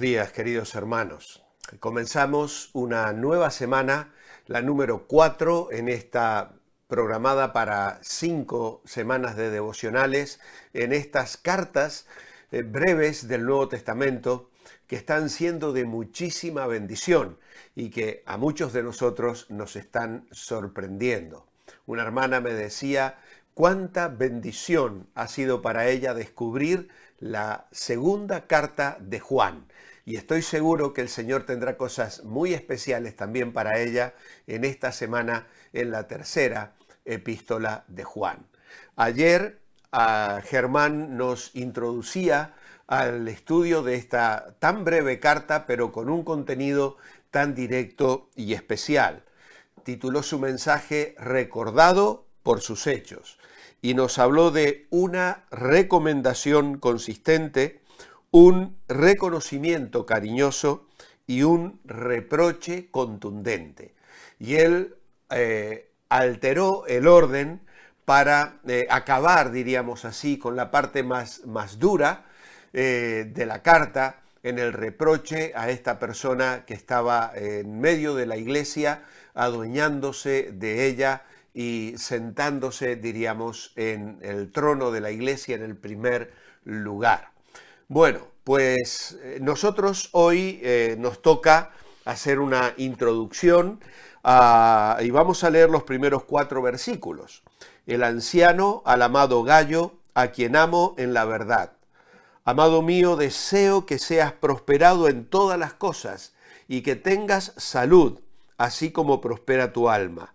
días, queridos hermanos. Comenzamos una nueva semana, la número 4 en esta programada para cinco semanas de devocionales, en estas cartas eh, breves del Nuevo Testamento que están siendo de muchísima bendición y que a muchos de nosotros nos están sorprendiendo. Una hermana me decía cuánta bendición ha sido para ella descubrir la segunda carta de Juan y estoy seguro que el Señor tendrá cosas muy especiales también para ella en esta semana, en la tercera epístola de Juan. Ayer ah, Germán nos introducía al estudio de esta tan breve carta, pero con un contenido tan directo y especial. Tituló su mensaje Recordado por sus hechos y nos habló de una recomendación consistente un reconocimiento cariñoso y un reproche contundente. Y él eh, alteró el orden para eh, acabar, diríamos así, con la parte más, dura eh, de la carta en el reproche a esta persona que estaba en medio de la iglesia, adueñándose de ella y sentándose, diríamos, en el trono de la iglesia en el primer lugar. Bueno, pues eh, nosotros hoy eh, nos toca hacer una introducción ah, y vamos a leer los primeros cuatro versículos. El anciano al amado gallo, a quien amo en la verdad. Amado mío, deseo que seas prosperado en todas las cosas y que tengas salud, así como prospera tu alma.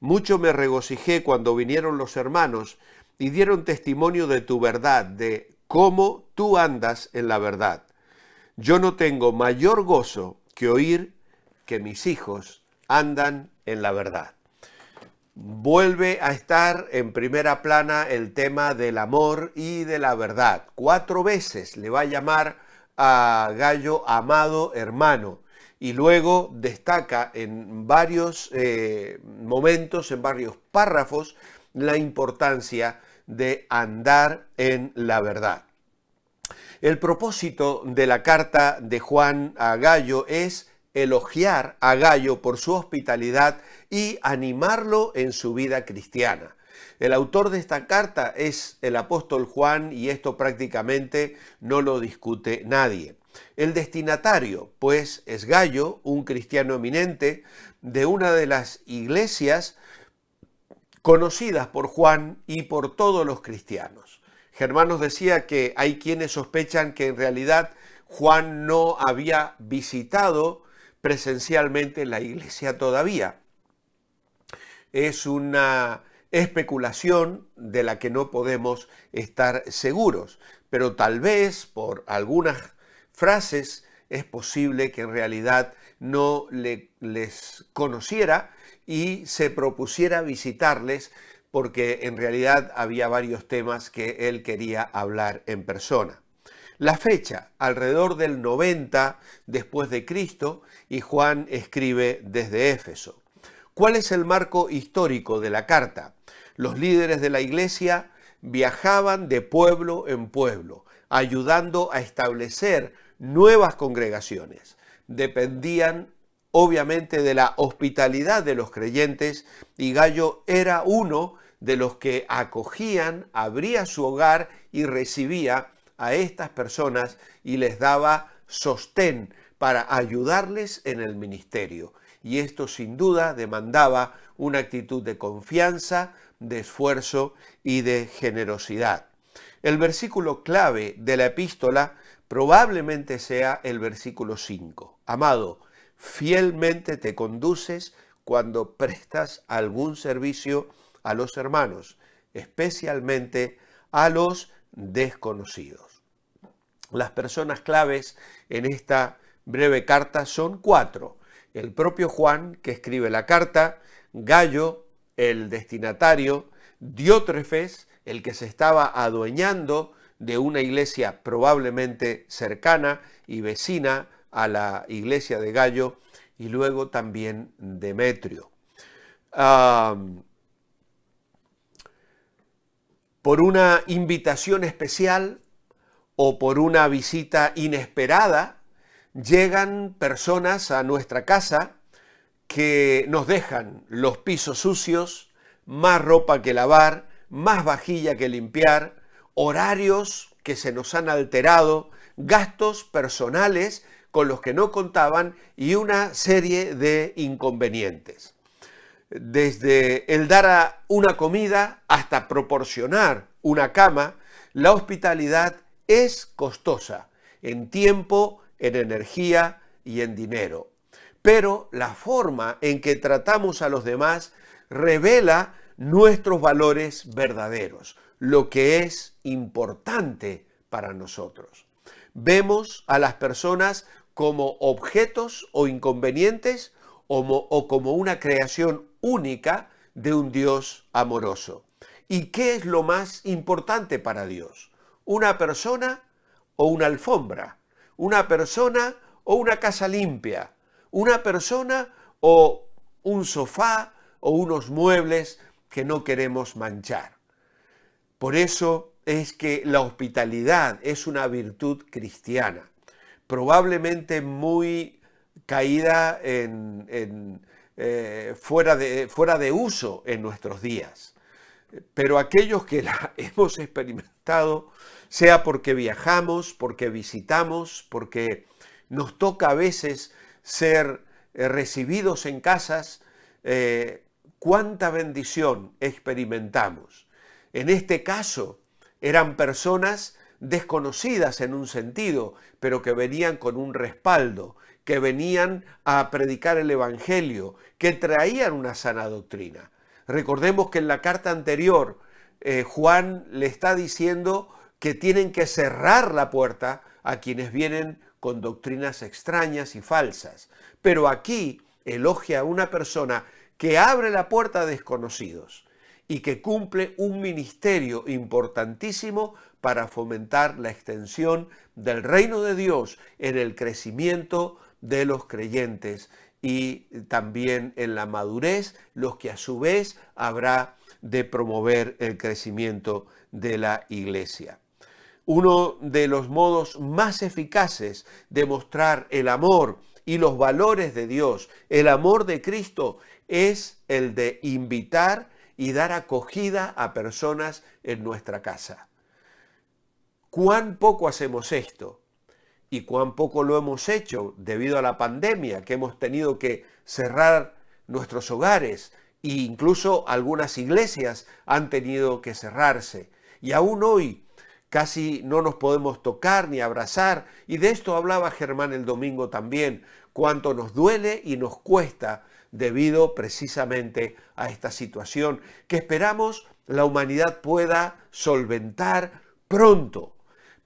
Mucho me regocijé cuando vinieron los hermanos y dieron testimonio de tu verdad, de cómo tú andas en la verdad. Yo no tengo mayor gozo que oír que mis hijos andan en la verdad. Vuelve a estar en primera plana el tema del amor y de la verdad. Cuatro veces le va a llamar a Gallo amado hermano y luego destaca en varios eh, momentos, en varios párrafos, la importancia de andar en la verdad. El propósito de la carta de Juan a Gallo es elogiar a Gallo por su hospitalidad y animarlo en su vida cristiana. El autor de esta carta es el apóstol Juan y esto prácticamente no lo discute nadie. El destinatario, pues, es Gallo, un cristiano eminente de una de las iglesias conocidas por Juan y por todos los cristianos. Germán nos decía que hay quienes sospechan que en realidad Juan no había visitado presencialmente la iglesia todavía. Es una especulación de la que no podemos estar seguros, pero tal vez por algunas frases es posible que en realidad no les conociera y se propusiera visitarles porque en realidad había varios temas que él quería hablar en persona. La fecha, alrededor del 90 después de Cristo, y Juan escribe desde Éfeso. ¿Cuál es el marco histórico de la carta? Los líderes de la iglesia viajaban de pueblo en pueblo, ayudando a establecer nuevas congregaciones. Dependían obviamente de la hospitalidad de los creyentes y Gallo era uno de los que acogían, abría su hogar y recibía a estas personas y les daba sostén para ayudarles en el ministerio. Y esto sin duda demandaba una actitud de confianza, de esfuerzo y de generosidad. El versículo clave de la epístola probablemente sea el versículo 5. Amado, fielmente te conduces cuando prestas algún servicio a los hermanos, especialmente a los desconocidos. Las personas claves en esta breve carta son cuatro. El propio Juan, que escribe la carta, Gallo, el destinatario, Diótrefes, el que se estaba adueñando de una iglesia probablemente cercana y vecina a la iglesia de Gallo y luego también Demetrio. por una invitación especial o por una visita inesperada, llegan personas a nuestra casa que nos dejan los pisos sucios, más ropa que lavar, más vajilla que limpiar, horarios que se nos han alterado, gastos personales con los que no contaban y una serie de inconvenientes. Desde el dar a una comida hasta proporcionar una cama, la hospitalidad es costosa en tiempo, en energía y en dinero. Pero la forma en que tratamos a los demás revela nuestros valores verdaderos, lo que es importante para nosotros. Vemos a las personas como objetos o inconvenientes o, como una creación única de un Dios amoroso. ¿Y qué es lo más importante para Dios? ¿Una persona o una alfombra? ¿Una persona o una casa limpia? ¿Una persona o un sofá o unos muebles que no queremos manchar? Por eso es que la hospitalidad es una virtud cristiana, probablemente muy caída eh, fuera, de, fuera de uso en nuestros días. Pero aquellos que la hemos experimentado, sea porque viajamos, porque visitamos, porque nos toca a veces ser eh, recibidos en casas, eh, cuánta bendición experimentamos. En este caso, eran personas desconocidas en un sentido, pero que venían con un respaldo, que venían a predicar el Evangelio, que traían una sana doctrina. Recordemos que en la carta anterior eh, Juan le está diciendo que tienen que cerrar la puerta a quienes vienen con doctrinas extrañas y falsas. Pero aquí elogia a una persona que abre la puerta a desconocidos y que cumple un ministerio importantísimo para fomentar la extensión del reino de Dios en el crecimiento de los creyentes y también en la madurez, los que a su vez habrá de promover el crecimiento de la iglesia. Uno de los modos más eficaces de mostrar el amor y los valores de Dios, el amor de Cristo, es el de invitar y dar acogida a personas en nuestra casa. ¿Cuán poco hacemos esto? Y cuán poco lo hemos hecho debido a la pandemia, que hemos tenido que cerrar nuestros hogares e incluso algunas iglesias han tenido que cerrarse. Y aún hoy casi no nos podemos tocar ni abrazar. Y de esto hablaba Germán el domingo también, cuánto nos duele y nos cuesta debido precisamente a esta situación que esperamos la humanidad pueda solventar pronto.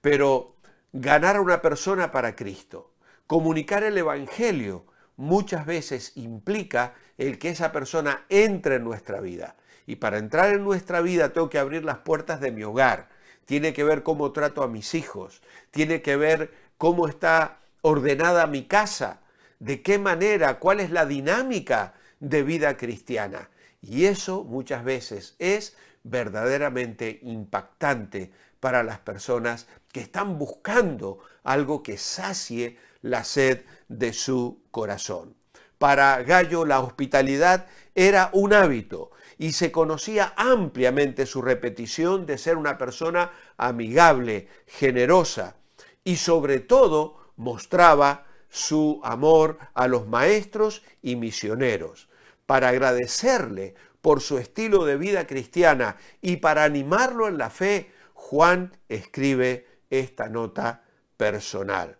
Pero ganar a una persona para Cristo, comunicar el Evangelio, muchas veces implica el que esa persona entre en nuestra vida. Y para entrar en nuestra vida tengo que abrir las puertas de mi hogar. Tiene que ver cómo trato a mis hijos. Tiene que ver cómo está ordenada mi casa de qué manera, cuál es la dinámica de vida cristiana. Y eso muchas veces es verdaderamente impactante para las personas que están buscando algo que sacie la sed de su corazón. Para Gallo la hospitalidad era un hábito y se conocía ampliamente su repetición de ser una persona amigable, generosa y sobre todo mostraba su amor a los maestros y misioneros, para agradecerle por su estilo de vida cristiana y para animarlo en la fe, Juan escribe esta nota personal.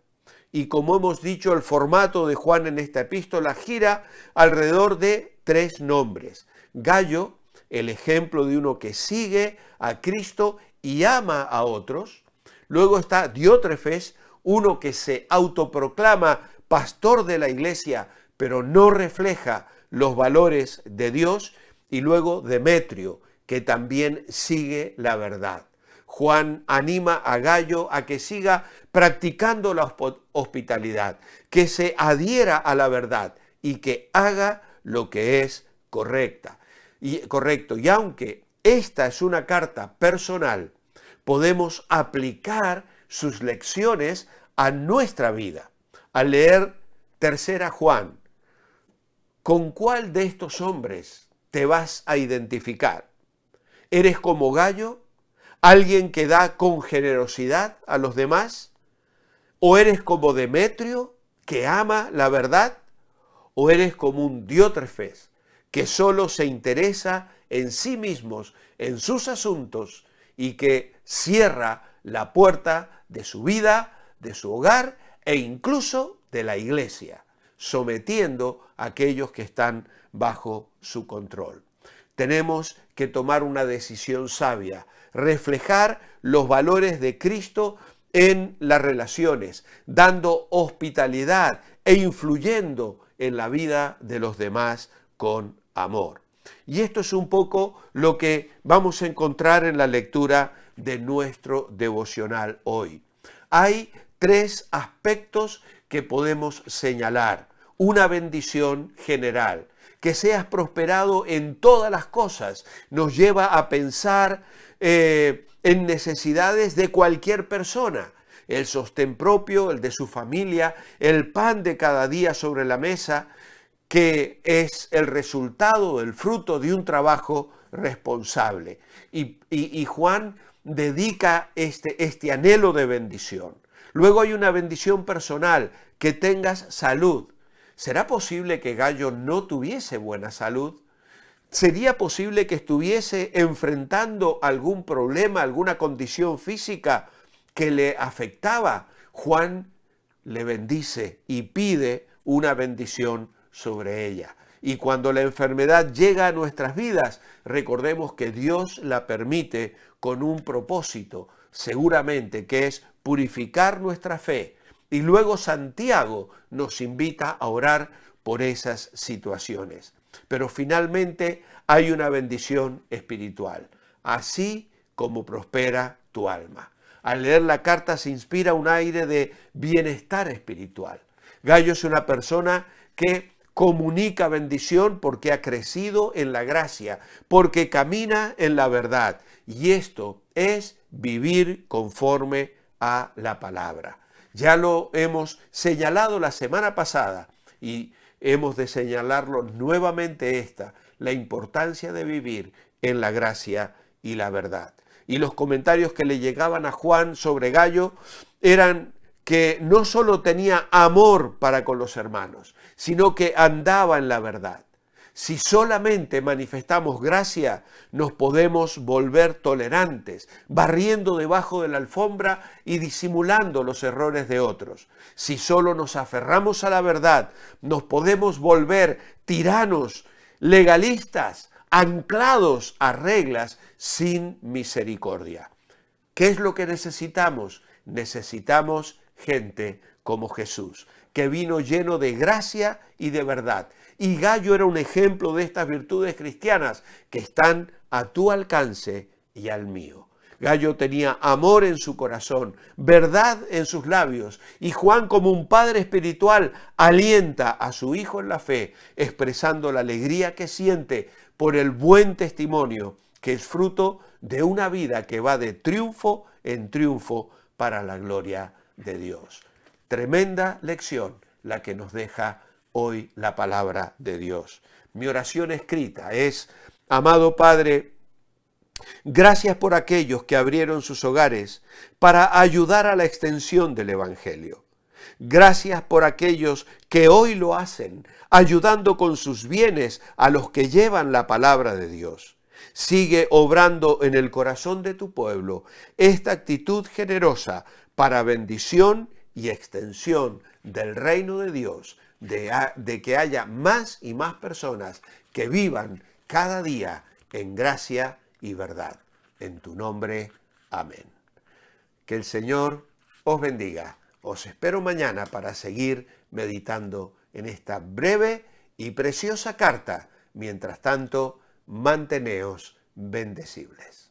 Y como hemos dicho, el formato de Juan en esta epístola gira alrededor de tres nombres. Gallo, el ejemplo de uno que sigue a Cristo y ama a otros. Luego está Diótrefes, uno que se autoproclama pastor de la iglesia, pero no refleja los valores de Dios, y luego Demetrio, que también sigue la verdad. Juan anima a Gallo a que siga practicando la hospitalidad, que se adhiera a la verdad y que haga lo que es correcta. Y, correcto. Y aunque esta es una carta personal, podemos aplicar sus lecciones a nuestra vida. Al leer Tercera Juan, ¿con cuál de estos hombres te vas a identificar? ¿Eres como Gallo? ¿Alguien que da con generosidad a los demás? ¿O eres como Demetrio, que ama la verdad? ¿O eres como un diótrefes, que solo se interesa en sí mismos, en sus asuntos, y que cierra la puerta de su vida, de su hogar e incluso de la iglesia, sometiendo a aquellos que están bajo su control. Tenemos que tomar una decisión sabia, reflejar los valores de Cristo en las relaciones, dando hospitalidad e influyendo en la vida de los demás con amor. Y esto es un poco lo que vamos a encontrar en la lectura de nuestro devocional hoy. Hay tres aspectos que podemos señalar. Una bendición general. Que seas prosperado en todas las cosas nos lleva a pensar eh, en necesidades de cualquier persona el sostén propio, el de su familia, el pan de cada día sobre la mesa, que es el resultado, el fruto de un trabajo responsable. y Juan dedica este, este anhelo de bendición. Luego hay una bendición personal, que tengas salud. ¿Será posible que Gallo no tuviese buena salud? ¿Sería posible que estuviese enfrentando algún problema, alguna condición física que le afectaba? Juan le bendice y pide una bendición sobre ella. Y cuando la enfermedad llega a nuestras vidas, recordemos que Dios la permite con un propósito, seguramente, que es purificar nuestra fe. Y luego Santiago nos invita a orar por esas situaciones. Pero finalmente hay una bendición espiritual, así como prospera tu alma. Al leer la carta se inspira un aire de bienestar espiritual. Gallo es una persona que comunica bendición porque ha crecido en la gracia, porque camina en la verdad. Y esto es vivir conforme a la palabra. Ya lo hemos señalado la semana pasada y hemos de señalarlo nuevamente esta, la importancia de vivir en la gracia y la verdad. Y los comentarios que le llegaban a Juan sobre Gallo eran que no solo tenía amor para con los hermanos, sino que andaba en la verdad. Si solamente manifestamos gracia, nos podemos volver tolerantes, barriendo debajo de la alfombra y disimulando los errores de otros. Si solo nos aferramos a la verdad, nos podemos volver tiranos, legalistas, anclados a reglas sin misericordia. ¿Qué es lo que necesitamos? Necesitamos gente como Jesús, que vino lleno de gracia y de verdad. Y Gallo era un ejemplo de estas virtudes cristianas que están a tu alcance y al mío. Gallo tenía amor en su corazón, verdad en sus labios, y Juan como un padre espiritual alienta a su hijo en la fe, expresando la alegría que siente por el buen testimonio, que es fruto de una vida que va de triunfo en triunfo para la gloria de Dios. Tremenda lección la que nos deja hoy la palabra de Dios. Mi oración escrita es, amado Padre, gracias por aquellos que abrieron sus hogares para ayudar a la extensión del Evangelio. Gracias por aquellos que hoy lo hacen, ayudando con sus bienes a los que llevan la palabra de Dios. Sigue obrando en el corazón de tu pueblo esta actitud generosa para bendición y extensión del reino de Dios, de, que haya más y más personas que vivan cada día en gracia y verdad. En tu nombre, amén. Que el Señor os bendiga. Os espero mañana para seguir meditando en esta breve y preciosa carta. Mientras tanto, manteneos bendecibles.